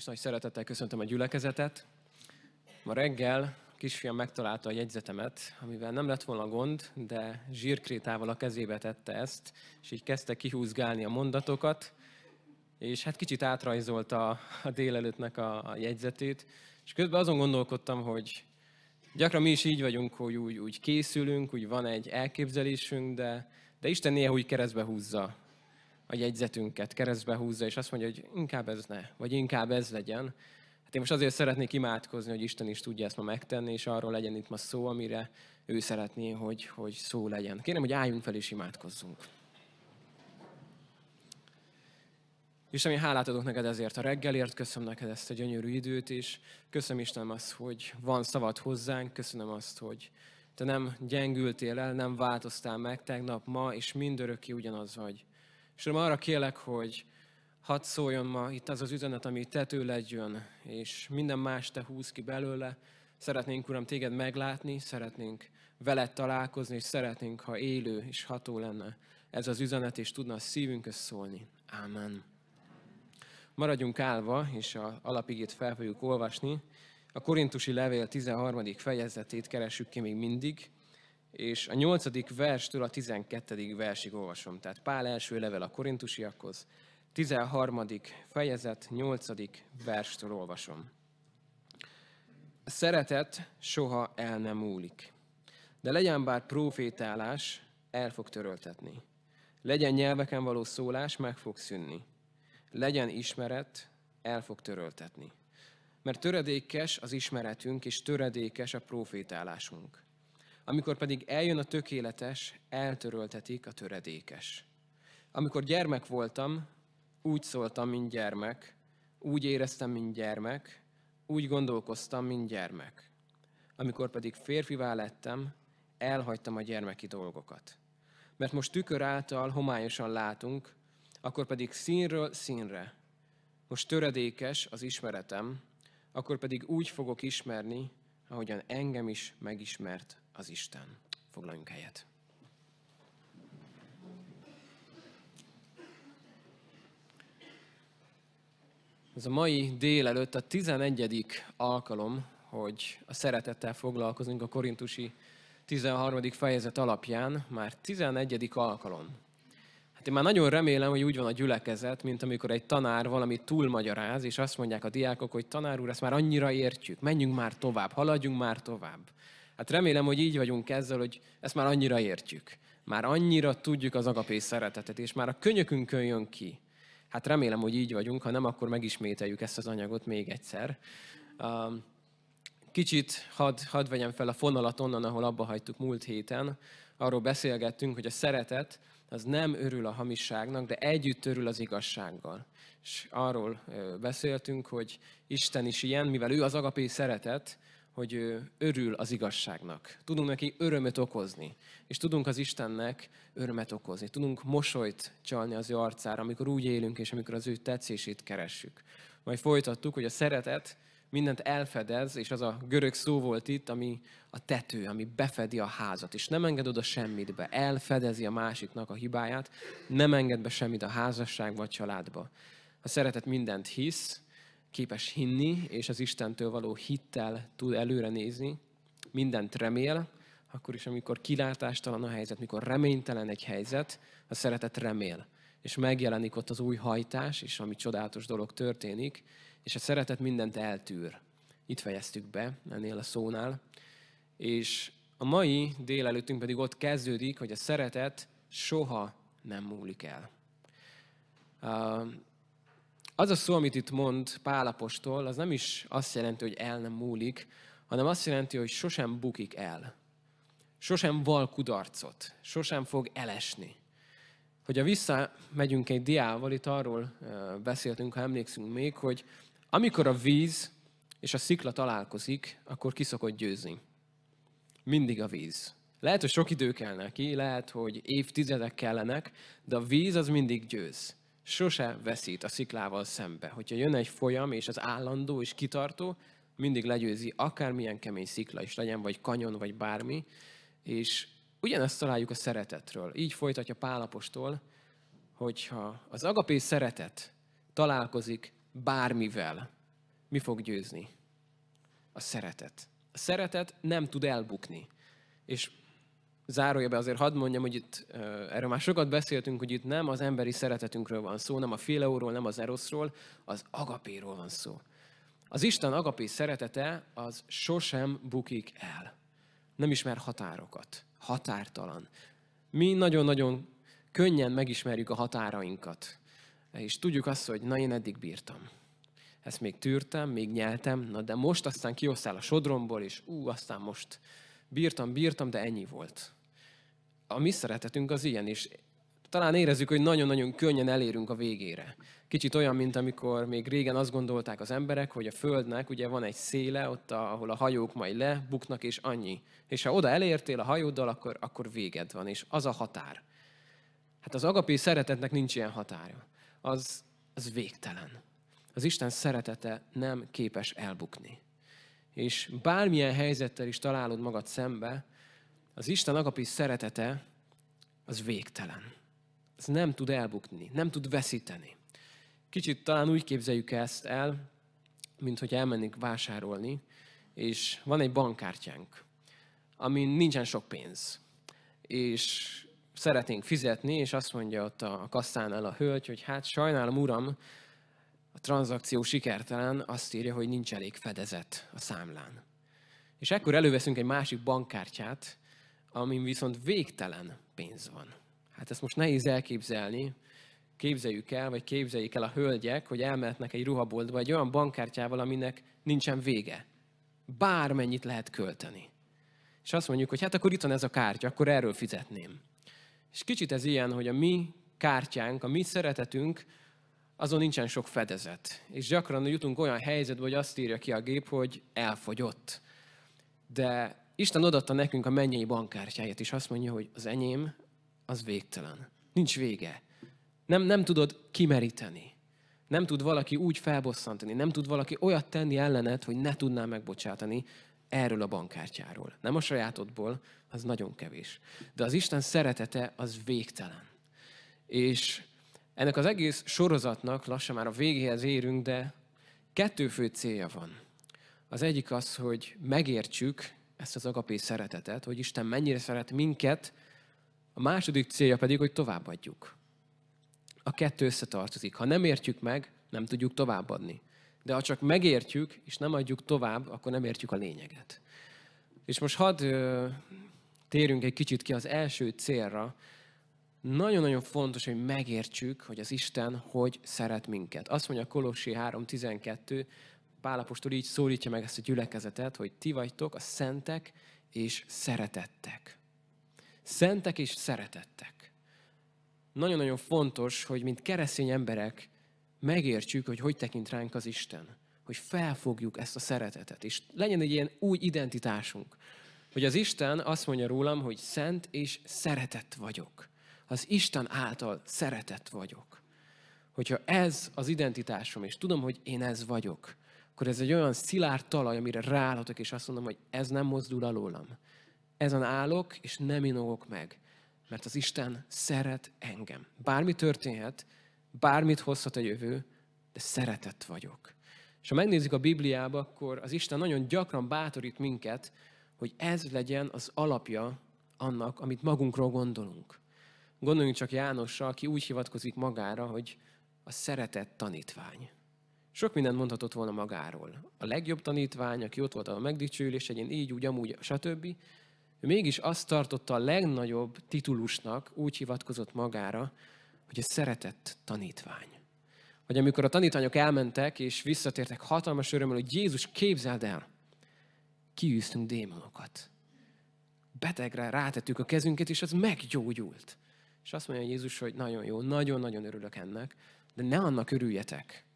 is nagy szeretettel köszöntöm a gyülekezetet. Ma reggel kisfiam megtalálta a jegyzetemet, amivel nem lett volna gond, de zsírkrétával a kezébe tette ezt, és így kezdte kihúzgálni a mondatokat, és hát kicsit átrajzolta a délelőttnek a, a jegyzetét, és közben azon gondolkodtam, hogy gyakran mi is így vagyunk, hogy úgy, úgy készülünk, úgy van egy elképzelésünk, de, de Isten néha úgy keresztbe húzza a jegyzetünket, keresztbe húzza, és azt mondja, hogy inkább ez ne, vagy inkább ez legyen. Hát én most azért szeretnék imádkozni, hogy Isten is tudja ezt ma megtenni, és arról legyen itt ma szó, amire ő szeretné, hogy, hogy szó legyen. Kérem, hogy álljunk fel és imádkozzunk. Isten, én hálát adok neked ezért a reggelért, köszönöm neked ezt a gyönyörű időt, is. köszönöm Istenem azt, hogy van szavad hozzánk, köszönöm azt, hogy te nem gyengültél el, nem változtál meg tegnap, ma, és mindörökké ugyanaz vagy. És Uram, arra kélek, hogy hadd szóljon ma itt az az üzenet, ami Te tőled jön, és minden más Te húz ki belőle. Szeretnénk, Uram, Téged meglátni, szeretnénk veled találkozni, és szeretnénk, ha élő és ható lenne ez az üzenet, és tudna a szívünkhöz szólni. Ámen. Maradjunk állva, és a alapigét fel fogjuk olvasni. A korintusi levél 13. fejezetét keressük ki még mindig, és a 8. verstől a 12. versig olvasom. Tehát Pál első level a korintusiakhoz, 13. fejezet, 8. verstől olvasom. A szeretet soha el nem múlik, de legyen bár profétálás, el fog töröltetni. Legyen nyelveken való szólás, meg fog szűnni. Legyen ismeret, el fog töröltetni. Mert töredékes az ismeretünk, és töredékes a profétálásunk. Amikor pedig eljön a tökéletes, eltöröltetik a töredékes. Amikor gyermek voltam, úgy szóltam, mint gyermek, úgy éreztem, mint gyermek, úgy gondolkoztam, mint gyermek. Amikor pedig férfivá lettem, elhagytam a gyermeki dolgokat. Mert most tükör által homályosan látunk, akkor pedig színről színre. Most töredékes az ismeretem, akkor pedig úgy fogok ismerni, ahogyan engem is megismert az Isten. Foglaljunk helyet. Ez a mai délelőtt a 11. alkalom, hogy a szeretettel foglalkozunk a korintusi 13. fejezet alapján, már 11. alkalom. Hát én már nagyon remélem, hogy úgy van a gyülekezet, mint amikor egy tanár valamit túlmagyaráz, és azt mondják a diákok, hogy tanár úr, ezt már annyira értjük, menjünk már tovább, haladjunk már tovább. Hát remélem, hogy így vagyunk ezzel, hogy ezt már annyira értjük. Már annyira tudjuk az agapé szeretetet, és már a könyökünkön jön ki. Hát remélem, hogy így vagyunk, ha nem, akkor megismételjük ezt az anyagot még egyszer. Um, kicsit hadd had vegyem fel a fonalat onnan, ahol abba hagytuk múlt héten. Arról beszélgettünk, hogy a szeretet az nem örül a hamiságnak, de együtt örül az igazsággal. És arról beszéltünk, hogy Isten is ilyen, mivel ő az agapé szeretet, hogy ő örül az igazságnak. Tudunk neki örömet okozni, és tudunk az Istennek örömet okozni. Tudunk mosolyt csalni az ő arcára, amikor úgy élünk, és amikor az ő tetszését keressük. Majd folytattuk, hogy a szeretet mindent elfedez, és az a görög szó volt itt, ami a tető, ami befedi a házat, és nem enged oda semmit be, elfedezi a másiknak a hibáját, nem enged be semmit a házasságba, a családba. A szeretet mindent hisz, képes hinni, és az Istentől való hittel tud előre nézni, mindent remél, akkor is, amikor kilátástalan a helyzet, mikor reménytelen egy helyzet, a szeretet remél. És megjelenik ott az új hajtás, és ami csodálatos dolog történik, és a szeretet mindent eltűr. Itt fejeztük be ennél a szónál. És a mai délelőttünk pedig ott kezdődik, hogy a szeretet soha nem múlik el az a szó, amit itt mond Pálapostól, az nem is azt jelenti, hogy el nem múlik, hanem azt jelenti, hogy sosem bukik el. Sosem val kudarcot, sosem fog elesni. Hogyha visszamegyünk egy diával, itt arról beszéltünk, ha emlékszünk még, hogy amikor a víz és a szikla találkozik, akkor szokott győzni. Mindig a víz. Lehet, hogy sok idő kell neki, lehet, hogy évtizedek kellenek, de a víz az mindig győz sose veszít a sziklával szembe. Hogyha jön egy folyam, és az állandó és kitartó, mindig legyőzi akármilyen kemény szikla is legyen, vagy kanyon, vagy bármi. És ugyanezt találjuk a szeretetről. Így folytatja Pálapostól, hogyha az agapé szeretet találkozik bármivel, mi fog győzni? A szeretet. A szeretet nem tud elbukni. És zárója be azért hadd mondjam, hogy itt erről már sokat beszéltünk, hogy itt nem az emberi szeretetünkről van szó, nem a féleóról, nem az eroszról, az agapéról van szó. Az Isten agapé szeretete az sosem bukik el. Nem ismer határokat. Határtalan. Mi nagyon-nagyon könnyen megismerjük a határainkat. És tudjuk azt, hogy na én eddig bírtam. Ezt még tűrtem, még nyeltem, na de most aztán kiosztál a sodromból, és ú, aztán most bírtam, bírtam, de ennyi volt a mi szeretetünk az ilyen is. Talán érezzük, hogy nagyon-nagyon könnyen elérünk a végére. Kicsit olyan, mint amikor még régen azt gondolták az emberek, hogy a Földnek ugye van egy széle, ott, ahol a hajók majd lebuknak, és annyi. És ha oda elértél a hajóddal, akkor, akkor véged van, és az a határ. Hát az agapé szeretetnek nincs ilyen határa. Az, az végtelen. Az Isten szeretete nem képes elbukni. És bármilyen helyzettel is találod magad szembe, az Isten agapi szeretete az végtelen. Ez nem tud elbukni, nem tud veszíteni. Kicsit talán úgy képzeljük ezt el, mint hogy elmennénk vásárolni, és van egy bankkártyánk, amin nincsen sok pénz, és szeretnénk fizetni, és azt mondja ott a kasszánál a hölgy, hogy hát sajnálom, uram, a tranzakció sikertelen, azt írja, hogy nincs elég fedezet a számlán. És ekkor előveszünk egy másik bankkártyát, amin viszont végtelen pénz van. Hát ezt most nehéz elképzelni, képzeljük el, vagy képzeljék el a hölgyek, hogy elmehetnek egy ruhaboltba egy olyan bankkártyával, aminek nincsen vége. Bármennyit lehet költeni. És azt mondjuk, hogy hát akkor itt van ez a kártya, akkor erről fizetném. És kicsit ez ilyen, hogy a mi kártyánk, a mi szeretetünk, azon nincsen sok fedezet. És gyakran jutunk olyan helyzetbe, hogy azt írja ki a gép, hogy elfogyott. De Isten odatta nekünk a mennyei bankkártyáját, és azt mondja, hogy az enyém az végtelen. Nincs vége. Nem, nem tudod kimeríteni. Nem tud valaki úgy felbosszantani, nem tud valaki olyat tenni ellened, hogy ne tudná megbocsátani erről a bankkártyáról. Nem a sajátodból, az nagyon kevés. De az Isten szeretete az végtelen. És ennek az egész sorozatnak lassan már a végéhez érünk, de kettő fő célja van. Az egyik az, hogy megértsük ezt az agapé szeretetet, hogy Isten mennyire szeret minket, a második célja pedig, hogy továbbadjuk. A kettő összetartozik. Ha nem értjük meg, nem tudjuk továbbadni. De ha csak megértjük, és nem adjuk tovább, akkor nem értjük a lényeget. És most hadd térjünk egy kicsit ki az első célra. Nagyon-nagyon fontos, hogy megértsük, hogy az Isten hogy szeret minket. Azt mondja Kolossi 3.12, Pálapostól így szólítja meg ezt a gyülekezetet, hogy ti vagytok a szentek és szeretettek. Szentek és szeretettek. Nagyon-nagyon fontos, hogy mint keresztény emberek megértsük, hogy hogy tekint ránk az Isten. Hogy felfogjuk ezt a szeretetet. És legyen egy ilyen új identitásunk. Hogy az Isten azt mondja rólam, hogy szent és szeretett vagyok. Az Isten által szeretett vagyok hogyha ez az identitásom, és tudom, hogy én ez vagyok, akkor ez egy olyan szilárd talaj, amire ráállhatok, és azt mondom, hogy ez nem mozdul alólam. Ezen állok, és nem inogok meg, mert az Isten szeret engem. Bármi történhet, bármit hozhat a jövő, de szeretett vagyok. És ha megnézzük a Bibliába, akkor az Isten nagyon gyakran bátorít minket, hogy ez legyen az alapja annak, amit magunkról gondolunk. Gondoljunk csak Jánosra, aki úgy hivatkozik magára, hogy a szeretett tanítvány. Sok mindent mondhatott volna magáról. A legjobb tanítvány, aki ott volt a megdicsőlés, én így, úgy, amúgy, stb. Ő mégis azt tartotta a legnagyobb titulusnak, úgy hivatkozott magára, hogy egy szeretett tanítvány. Vagy amikor a tanítványok elmentek, és visszatértek hatalmas örömmel, hogy Jézus, képzeld el, kiűztünk démonokat. Betegre rátettük a kezünket, és az meggyógyult. És azt mondja Jézus, hogy nagyon jó, nagyon-nagyon örülök ennek, de ne annak örüljetek,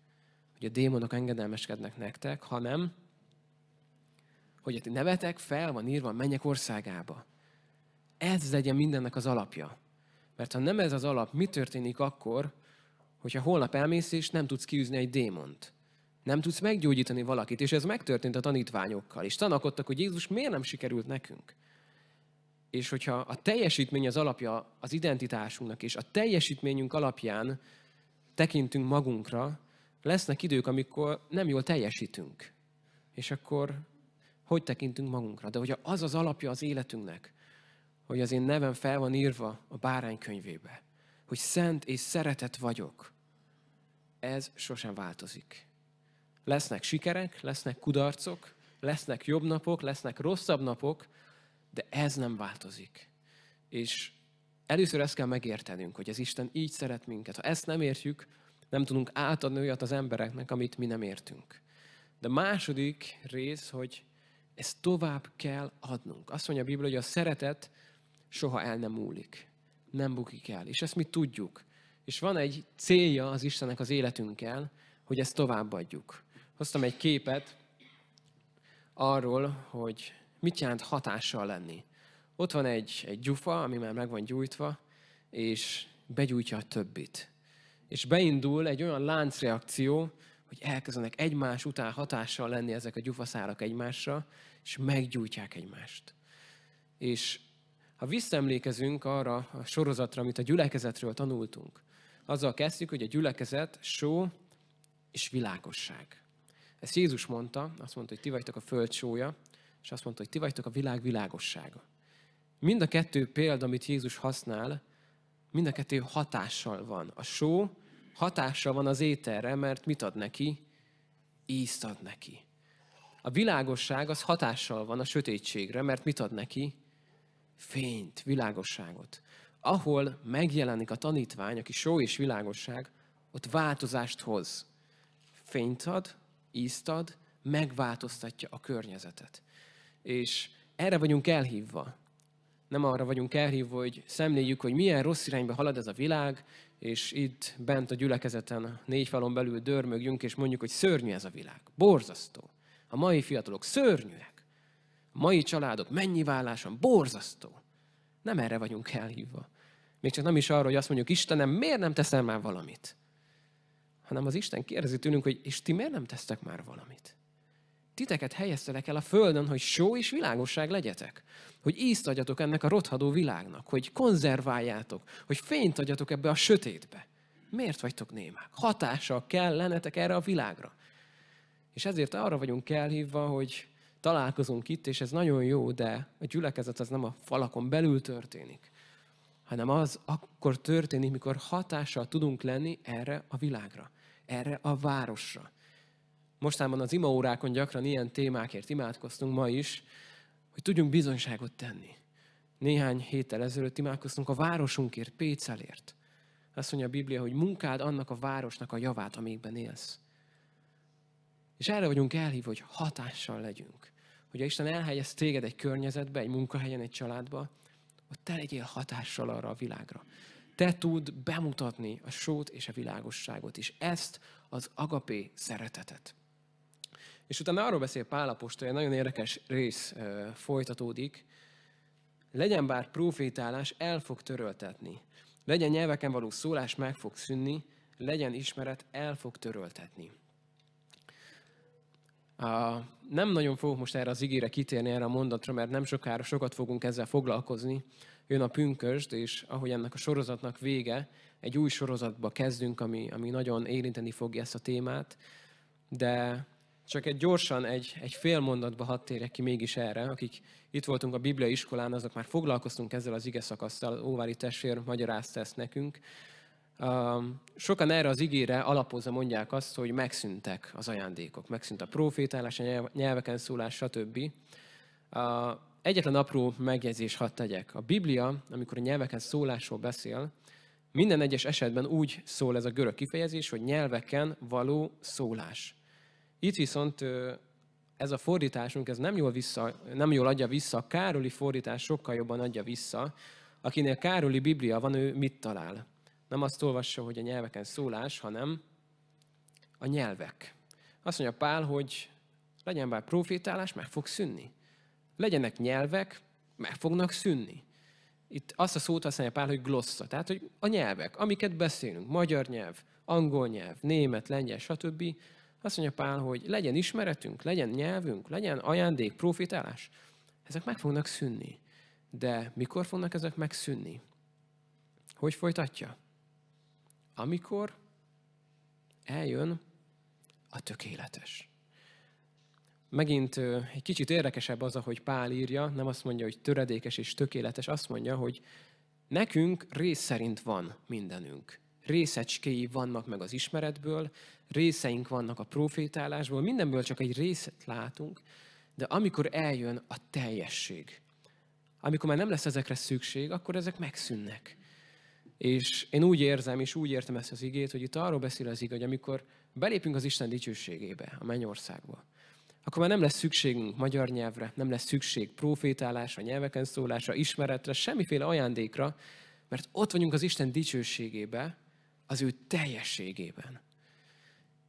hogy a démonok engedelmeskednek nektek, hanem hogy a ti nevetek fel van írva a mennyek országába. Ez legyen mindennek az alapja. Mert ha nem ez az alap, mi történik akkor, hogyha holnap elmész és nem tudsz kiűzni egy démont? Nem tudsz meggyógyítani valakit, és ez megtörtént a tanítványokkal. És tanakodtak, hogy Jézus miért nem sikerült nekünk. És hogyha a teljesítmény az alapja az identitásunknak, és a teljesítményünk alapján tekintünk magunkra, lesznek idők, amikor nem jól teljesítünk. És akkor hogy tekintünk magunkra? De hogy az az alapja az életünknek, hogy az én nevem fel van írva a bárány könyvébe, hogy szent és szeretet vagyok, ez sosem változik. Lesznek sikerek, lesznek kudarcok, lesznek jobb napok, lesznek rosszabb napok, de ez nem változik. És először ezt kell megértenünk, hogy ez Isten így szeret minket. Ha ezt nem értjük, nem tudunk átadni olyat az embereknek, amit mi nem értünk. De második rész, hogy ezt tovább kell adnunk. Azt mondja a Biblia, hogy a szeretet soha el nem múlik. Nem bukik el. És ezt mi tudjuk. És van egy célja az Istennek az életünkkel, hogy ezt továbbadjuk. Hoztam egy képet arról, hogy mit jelent hatással lenni. Ott van egy, egy gyufa, ami már meg van gyújtva, és begyújtja a többit és beindul egy olyan láncreakció, hogy elkezdenek egymás után hatással lenni ezek a gyufaszárak egymásra, és meggyújtják egymást. És ha visszaemlékezünk arra a sorozatra, amit a gyülekezetről tanultunk, azzal kezdjük, hogy a gyülekezet só és világosság. Ezt Jézus mondta, azt mondta, hogy ti vagytok a föld sója, és azt mondta, hogy ti vagytok a világ világossága. Mind a kettő példa, amit Jézus használ, mind a kettő hatással van. A só hatása van az ételre, mert mit ad neki? Ízt ad neki. A világosság az hatással van a sötétségre, mert mit ad neki? Fényt, világosságot. Ahol megjelenik a tanítvány, aki só és világosság, ott változást hoz. Fényt ad, ízt ad, megváltoztatja a környezetet. És erre vagyunk elhívva nem arra vagyunk elhívva, hogy szemléljük, hogy milyen rossz irányba halad ez a világ, és itt bent a gyülekezeten négy falon belül dörmögjünk, és mondjuk, hogy szörnyű ez a világ. Borzasztó. A mai fiatalok szörnyűek. A mai családok mennyi válláson, borzasztó. Nem erre vagyunk elhívva. Még csak nem is arra, hogy azt mondjuk, Istenem, miért nem teszel már valamit? Hanem az Isten kérdezi tőlünk, hogy és ti miért nem tesztek már valamit? titeket helyeztelek el a földön, hogy só és világosság legyetek. Hogy ízt adjatok ennek a rothadó világnak, hogy konzerváljátok, hogy fényt adjatok ebbe a sötétbe. Miért vagytok némák? Hatással kell lennetek erre a világra. És ezért arra vagyunk elhívva, hogy találkozunk itt, és ez nagyon jó, de a gyülekezet az nem a falakon belül történik, hanem az akkor történik, mikor hatással tudunk lenni erre a világra, erre a városra, Mostában az imaórákon gyakran ilyen témákért imádkoztunk ma is, hogy tudjunk bizonyságot tenni. Néhány héttel ezelőtt imádkoztunk a városunkért, Pécelért. Azt mondja a Biblia, hogy munkád annak a városnak a javát, amikben élsz. És erre vagyunk elhívva, hogy hatással legyünk. Hogy a Isten elhelyez téged egy környezetbe, egy munkahelyen, egy családba, hogy te legyél hatással arra a világra. Te tud bemutatni a sót és a világosságot is. Ezt az agapé szeretetet. És utána arról beszél Pálapostól, egy nagyon érdekes rész folytatódik. Legyen bár profétálás, el fog töröltetni. Legyen nyelveken való szólás, meg fog szűnni. Legyen ismeret, el fog töröltetni. A, nem nagyon fogok most erre az igére kitérni, erre a mondatra, mert nem sokára sokat fogunk ezzel foglalkozni. Jön a pünkösd, és ahogy ennek a sorozatnak vége, egy új sorozatba kezdünk, ami, ami nagyon érinteni fogja ezt a témát, de csak egy gyorsan, egy, egy fél mondatba hadd térjek ki mégis erre, akik itt voltunk a Biblia iskolán, azok már foglalkoztunk ezzel az ige szakasszal, Óvári testvér magyarázta ezt nekünk. Sokan erre az igére alapozza mondják azt, hogy megszűntek az ajándékok, megszűnt a profétálás, a nyelveken szólás, stb. Egyetlen apró megjegyzés hadd tegyek. A Biblia, amikor a nyelveken szólásról beszél, minden egyes esetben úgy szól ez a görög kifejezés, hogy nyelveken való szólás. Itt viszont ez a fordításunk ez nem, jól vissza, nem jól adja vissza, a Károli fordítás sokkal jobban adja vissza. Akinél Károli Biblia van, ő mit talál? Nem azt olvassa, hogy a nyelveken szólás, hanem a nyelvek. Azt mondja Pál, hogy legyen bár profétálás, meg fog szűnni. Legyenek nyelvek, meg fognak szűnni. Itt azt a szót használja Pál, hogy glossza, tehát hogy a nyelvek, amiket beszélünk, magyar nyelv, angol nyelv, német, lengyel, stb., azt mondja Pál, hogy legyen ismeretünk, legyen nyelvünk, legyen ajándék, profitálás. Ezek meg fognak szűnni. De mikor fognak ezek megszűnni? Hogy folytatja? Amikor eljön a tökéletes. Megint egy kicsit érdekesebb az, ahogy Pál írja, nem azt mondja, hogy töredékes és tökéletes, azt mondja, hogy nekünk rész szerint van mindenünk részecskéi vannak meg az ismeretből, részeink vannak a profétálásból, mindenből csak egy részt látunk, de amikor eljön a teljesség, amikor már nem lesz ezekre szükség, akkor ezek megszűnnek. És én úgy érzem, és úgy értem ezt az igét, hogy itt arról beszél az ige, hogy amikor belépünk az Isten dicsőségébe, a mennyországba, akkor már nem lesz szükségünk magyar nyelvre, nem lesz szükség profétálásra, nyelveken szólásra, ismeretre, semmiféle ajándékra, mert ott vagyunk az Isten dicsőségébe, az ő teljességében.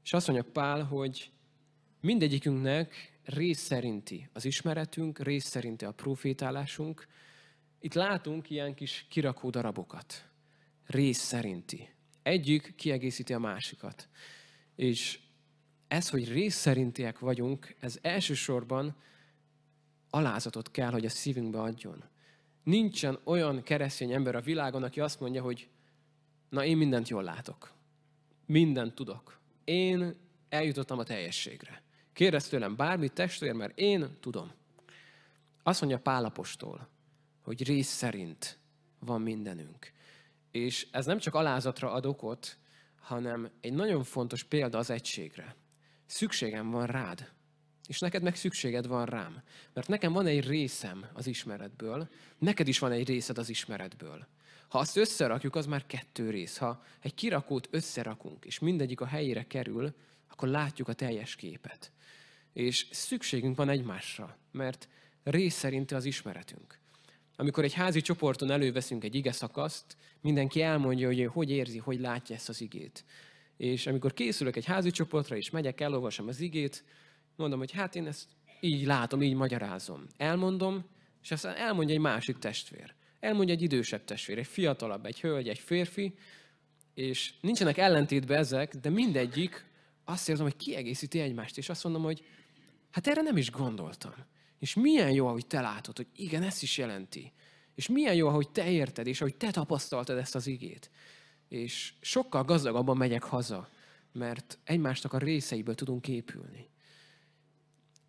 És azt mondja Pál, hogy mindegyikünknek rész szerinti az ismeretünk, rész szerinti a profétálásunk. Itt látunk ilyen kis kirakó darabokat. Rész szerinti. Egyik kiegészíti a másikat. És ez, hogy rész szerintiek vagyunk, ez elsősorban alázatot kell, hogy a szívünkbe adjon. Nincsen olyan keresztény ember a világon, aki azt mondja, hogy na én mindent jól látok, mindent tudok, én eljutottam a teljességre. Kérdezz tőlem bármit, testvér, mert én tudom. Azt mondja Pálapostól, hogy rész szerint van mindenünk. És ez nem csak alázatra ad okot, hanem egy nagyon fontos példa az egységre. Szükségem van rád, és neked meg szükséged van rám. Mert nekem van egy részem az ismeretből, neked is van egy részed az ismeretből. Ha azt összerakjuk, az már kettő rész. Ha egy kirakót összerakunk, és mindegyik a helyére kerül, akkor látjuk a teljes képet. És szükségünk van egymásra, mert rész szerinti az ismeretünk. Amikor egy házi csoporton előveszünk egy ige szakaszt, mindenki elmondja, hogy hogy érzi, hogy látja ezt az igét. És amikor készülök egy házi csoportra, és megyek, elolvasom az igét, mondom, hogy hát én ezt így látom, így magyarázom. Elmondom, és aztán elmondja egy másik testvér elmondja egy idősebb testvér, egy fiatalabb, egy hölgy, egy férfi, és nincsenek ellentétbe ezek, de mindegyik azt érzem, hogy kiegészíti egymást, és azt mondom, hogy hát erre nem is gondoltam. És milyen jó, hogy te látod, hogy igen, ez is jelenti. És milyen jó, hogy te érted, és hogy te tapasztaltad ezt az igét. És sokkal gazdagabban megyek haza, mert egymásnak a részeiből tudunk épülni.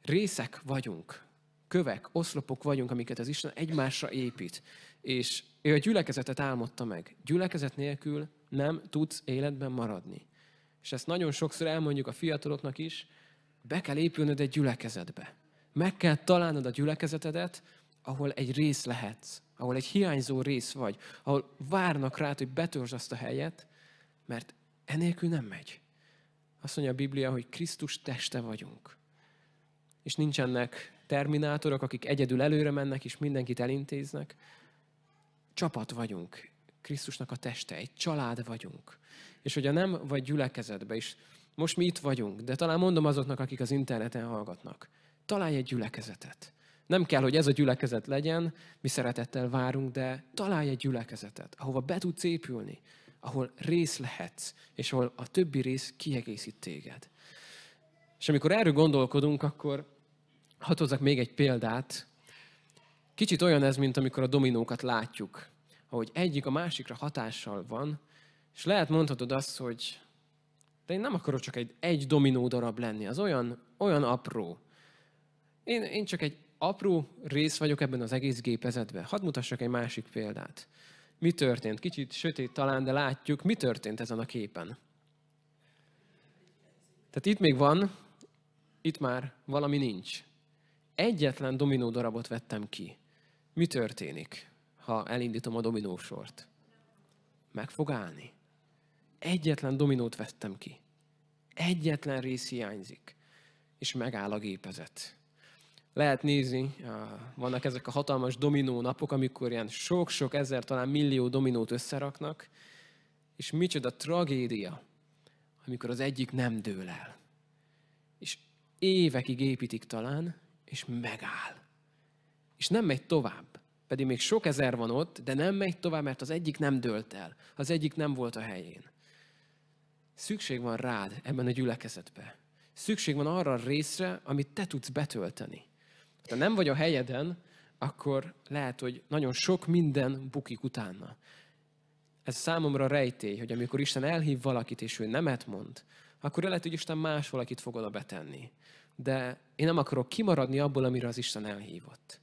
Részek vagyunk, kövek, oszlopok vagyunk, amiket az Isten egymásra épít. És ő a gyülekezetet álmodta meg. Gyülekezet nélkül nem tudsz életben maradni. És ezt nagyon sokszor elmondjuk a fiataloknak is, be kell épülnöd egy gyülekezetbe. Meg kell találnod a gyülekezetedet, ahol egy rész lehetsz, ahol egy hiányzó rész vagy, ahol várnak rád, hogy betörzs azt a helyet, mert enélkül nem megy. Azt mondja a Biblia, hogy Krisztus teste vagyunk. És nincsenek terminátorok, akik egyedül előre mennek, és mindenkit elintéznek, csapat vagyunk, Krisztusnak a teste, egy család vagyunk. És hogyha nem vagy gyülekezetbe is, most mi itt vagyunk, de talán mondom azoknak, akik az interneten hallgatnak, találj egy gyülekezetet. Nem kell, hogy ez a gyülekezet legyen, mi szeretettel várunk, de találj egy gyülekezetet, ahova be tudsz épülni, ahol rész lehetsz, és ahol a többi rész kiegészít téged. És amikor erről gondolkodunk, akkor hadd még egy példát, Kicsit olyan ez, mint amikor a dominókat látjuk, ahogy egyik a másikra hatással van, és lehet mondhatod azt, hogy de én nem akarok csak egy, egy dominó darab lenni, az olyan, olyan apró. Én, én csak egy apró rész vagyok ebben az egész gépezetben. Hadd mutassak egy másik példát. Mi történt? Kicsit sötét talán, de látjuk, mi történt ezen a képen. Tehát itt még van, itt már valami nincs. Egyetlen dominó darabot vettem ki mi történik, ha elindítom a dominósort? Meg fog állni. Egyetlen dominót vettem ki. Egyetlen rész hiányzik. És megáll a gépezet. Lehet nézni, vannak ezek a hatalmas dominó napok, amikor ilyen sok-sok ezer, talán millió dominót összeraknak, és micsoda tragédia, amikor az egyik nem dől el. És évekig építik talán, és megáll és nem megy tovább. Pedig még sok ezer van ott, de nem megy tovább, mert az egyik nem dőlt el, az egyik nem volt a helyén. Szükség van rád ebben a gyülekezetben. Szükség van arra a részre, amit te tudsz betölteni. Ha nem vagy a helyeden, akkor lehet, hogy nagyon sok minden bukik utána. Ez számomra rejtély, hogy amikor Isten elhív valakit, és ő nemet mond, akkor lehet, hogy Isten más valakit fog oda betenni. De én nem akarok kimaradni abból, amire az Isten elhívott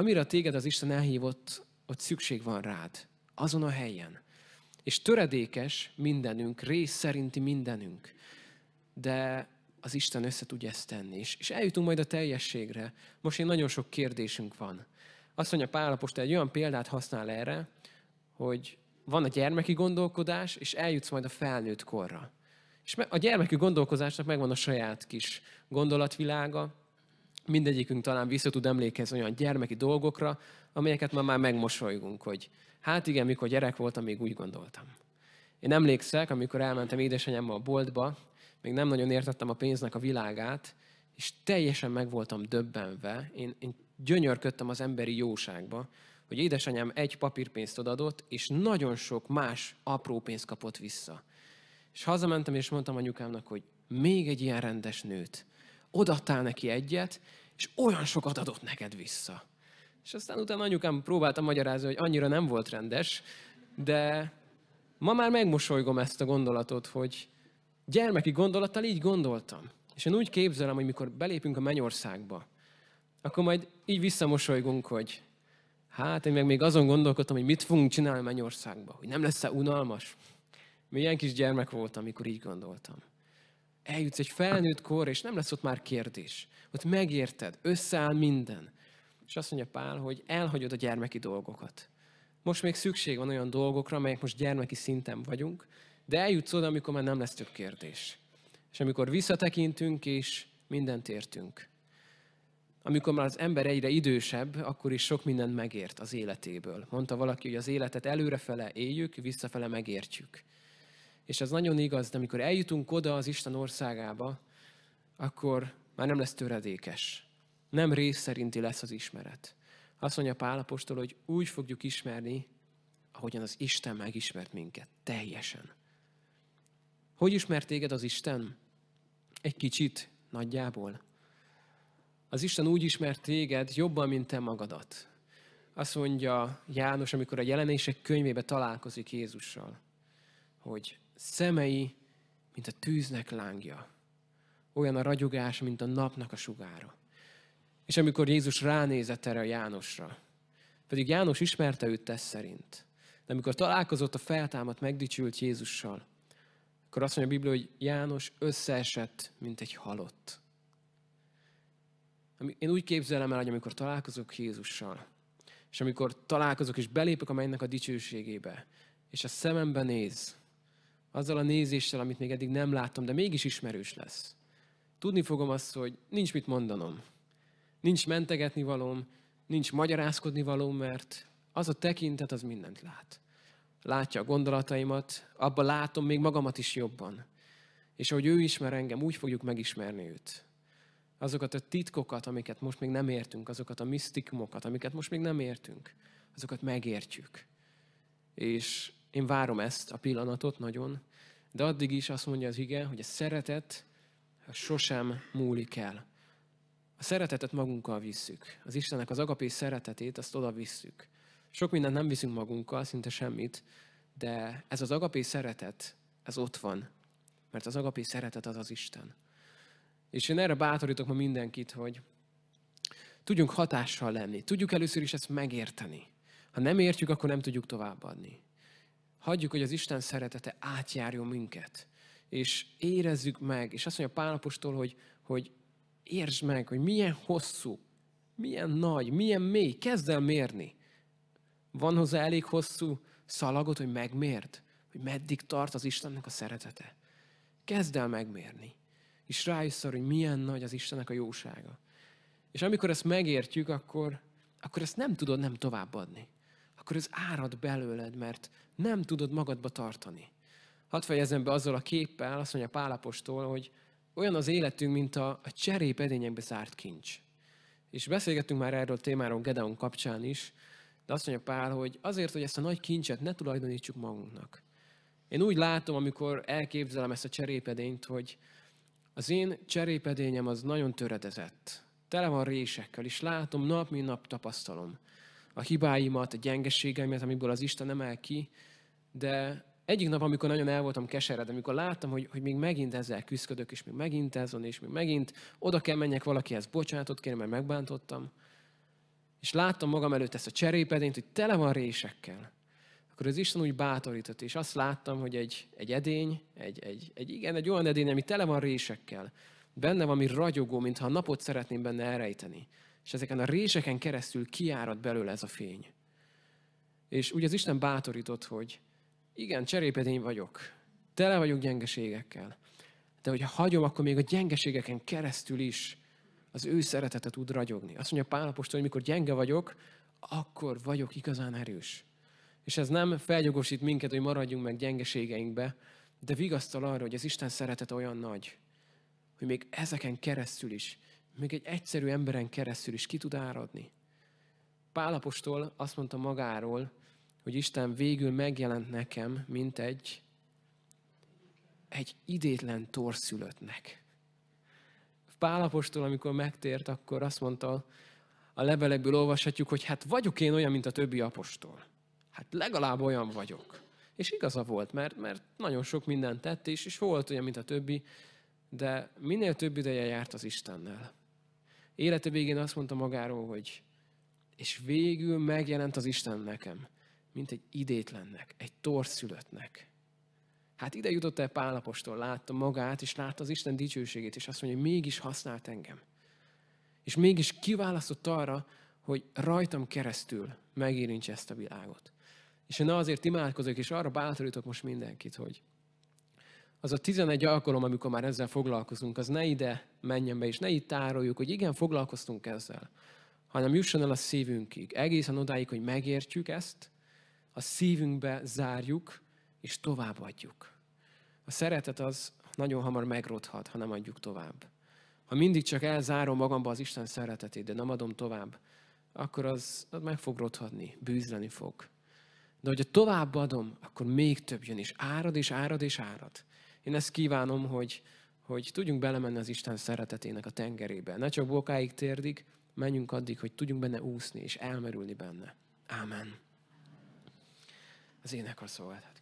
amire téged az Isten elhívott, ott szükség van rád, azon a helyen. És töredékes mindenünk, rész szerinti mindenünk. De az Isten össze tudja ezt tenni. És, és eljutunk majd a teljességre. Most én nagyon sok kérdésünk van. Azt mondja Pálapostól, egy olyan példát használ erre, hogy van a gyermeki gondolkodás, és eljutsz majd a felnőtt korra. És a gyermeki gondolkozásnak megvan a saját kis gondolatvilága, mindegyikünk talán vissza tud emlékezni olyan gyermeki dolgokra, amelyeket ma már megmosolygunk, hogy hát igen, mikor gyerek voltam, még úgy gondoltam. Én emlékszek, amikor elmentem édesanyámmal a boltba, még nem nagyon értettem a pénznek a világát, és teljesen meg voltam döbbenve, én, én gyönyörködtem az emberi jóságba, hogy édesanyám egy papírpénzt adott, és nagyon sok más apró pénzt kapott vissza. És hazamentem, és mondtam anyukámnak, hogy még egy ilyen rendes nőt odaadtál neki egyet, és olyan sokat adott neked vissza. És aztán utána anyukám próbáltam magyarázni, hogy annyira nem volt rendes, de ma már megmosolygom ezt a gondolatot, hogy gyermeki gondolattal így gondoltam. És én úgy képzelem, hogy mikor belépünk a mennyországba, akkor majd így visszamosolygunk, hogy hát én meg még azon gondolkodtam, hogy mit fogunk csinálni a mennyországba, hogy nem lesz-e unalmas. Milyen kis gyermek voltam, amikor így gondoltam eljutsz egy felnőtt kor és nem lesz ott már kérdés. Ott megérted, összeáll minden. És azt mondja Pál, hogy elhagyod a gyermeki dolgokat. Most még szükség van olyan dolgokra, amelyek most gyermeki szinten vagyunk, de eljutsz oda, amikor már nem lesz több kérdés. És amikor visszatekintünk, és mindent értünk. Amikor már az ember egyre idősebb, akkor is sok mindent megért az életéből. Mondta valaki, hogy az életet előrefele éljük, visszafele megértjük. És ez nagyon igaz, de amikor eljutunk oda az Isten országába, akkor már nem lesz töredékes. Nem rész szerinti lesz az ismeret. Azt mondja Pálapostól, hogy úgy fogjuk ismerni, ahogyan az Isten megismert minket. Teljesen. Hogy ismert téged az Isten? Egy kicsit, nagyjából. Az Isten úgy ismert téged jobban, mint te magadat. Azt mondja János, amikor a jelenések könyvébe találkozik Jézussal, hogy szemei, mint a tűznek lángja. Olyan a ragyogás, mint a napnak a sugára. És amikor Jézus ránézett erre a Jánosra, pedig János ismerte őt tesz szerint, de amikor találkozott a feltámadt, megdicsült Jézussal, akkor azt mondja a Biblia, hogy János összeesett, mint egy halott. Én úgy képzelem el, hogy amikor találkozok Jézussal, és amikor találkozok és belépek a mennynek a dicsőségébe, és a szemembe néz, azzal a nézéssel, amit még eddig nem láttam, de mégis ismerős lesz. Tudni fogom azt, hogy nincs mit mondanom. Nincs mentegetni valóm, nincs magyarázkodni valóm, mert az a tekintet, az mindent lát. Látja a gondolataimat, abban látom még magamat is jobban. És ahogy ő ismer engem, úgy fogjuk megismerni őt. Azokat a titkokat, amiket most még nem értünk, azokat a misztikumokat, amiket most még nem értünk, azokat megértjük. És én várom ezt a pillanatot nagyon, de addig is azt mondja az ige, hogy a szeretet sosem múlik el. A szeretetet magunkkal visszük. Az Istennek az agapé szeretetét, azt oda visszük. Sok mindent nem viszünk magunkkal, szinte semmit, de ez az agapé szeretet, ez ott van. Mert az agapé szeretet az az Isten. És én erre bátorítok ma mindenkit, hogy tudjunk hatással lenni. Tudjuk először is ezt megérteni. Ha nem értjük, akkor nem tudjuk továbbadni hagyjuk, hogy az Isten szeretete átjárjon minket, és érezzük meg, és azt mondja Pálapostól, hogy, hogy értsd meg, hogy milyen hosszú, milyen nagy, milyen mély, kezd el mérni. Van hozzá elég hosszú szalagot, hogy megmérd, hogy meddig tart az Istennek a szeretete. Kezd el megmérni, és rájössz arra, hogy milyen nagy az Istennek a jósága. És amikor ezt megértjük, akkor, akkor ezt nem tudod nem továbbadni akkor ez árad belőled, mert nem tudod magadba tartani. Hadd fejezem be azzal a képpel, azt mondja Pálapostól, hogy olyan az életünk, mint a, a cserép edényekbe zárt kincs. És beszélgettünk már erről a témáról Gedeon kapcsán is, de azt mondja Pál, hogy azért, hogy ezt a nagy kincset ne tulajdonítsuk magunknak. Én úgy látom, amikor elképzelem ezt a cserépedényt, hogy az én cserépedényem az nagyon töredezett. Tele van résekkel, és látom, nap mint nap tapasztalom a hibáimat, a gyengeségeimet, amiből az Isten emel ki, de egyik nap, amikor nagyon el voltam kesered, amikor láttam, hogy, hogy még megint ezzel küzdök, és még megint ezon, és még megint oda kell menjek valakihez, bocsánatot kérni, mert megbántottam, és láttam magam előtt ezt a cserépedényt, hogy tele van résekkel, akkor az Isten úgy bátorított, és azt láttam, hogy egy, egy edény, egy, egy, egy, igen, egy olyan edény, ami tele van résekkel, benne van, ami ragyogó, mintha a napot szeretném benne elrejteni és ezeken a réseken keresztül kiárad belőle ez a fény. És ugye az Isten bátorított, hogy igen, cserépedény vagyok, tele vagyok gyengeségekkel, de hogyha hagyom, akkor még a gyengeségeken keresztül is az ő szeretete tud ragyogni. Azt mondja Pálapostól, hogy mikor gyenge vagyok, akkor vagyok igazán erős. És ez nem felgyogosít minket, hogy maradjunk meg gyengeségeinkbe, de vigasztal arra, hogy az Isten szeretete olyan nagy, hogy még ezeken keresztül is még egy egyszerű emberen keresztül is ki tud áradni. Pálapostól azt mondta magáról, hogy Isten végül megjelent nekem, mint egy, egy idétlen torszülöttnek. Pálapostól, amikor megtért, akkor azt mondta, a levelekből olvashatjuk, hogy hát vagyok én olyan, mint a többi apostol. Hát legalább olyan vagyok. És igaza volt, mert, mert nagyon sok mindent tett, és, és volt olyan, mint a többi, de minél több ideje járt az Istennel, Élete végén azt mondta magáról, hogy és végül megjelent az Isten nekem, mint egy idétlennek, egy torszülöttnek. Hát ide jutott el Pálapostól, látta magát, és látta az Isten dicsőségét, és azt mondja, hogy mégis használt engem. És mégis kiválasztott arra, hogy rajtam keresztül megérintse ezt a világot. És én azért imádkozok, és arra bátorítok most mindenkit, hogy az a 11 alkalom, amikor már ezzel foglalkozunk, az ne ide menjen be, és ne itt tároljuk, hogy igen, foglalkoztunk ezzel, hanem jusson el a szívünkig. Egészen odáig, hogy megértjük ezt, a szívünkbe zárjuk, és továbbadjuk. A szeretet az nagyon hamar megrothat, ha nem adjuk tovább. Ha mindig csak elzárom magamba az Isten szeretetét, de nem adom tovább, akkor az, az meg fog rothadni, bűzleni fog. De hogyha továbbadom, akkor még több jön, és árad, és árad, és árad. Én ezt kívánom, hogy, hogy tudjunk belemenni az Isten szeretetének a tengerébe. Ne csak bokáig térdig, menjünk addig, hogy tudjunk benne úszni és elmerülni benne. Ámen. Az ének a szolgáltat. Szóval.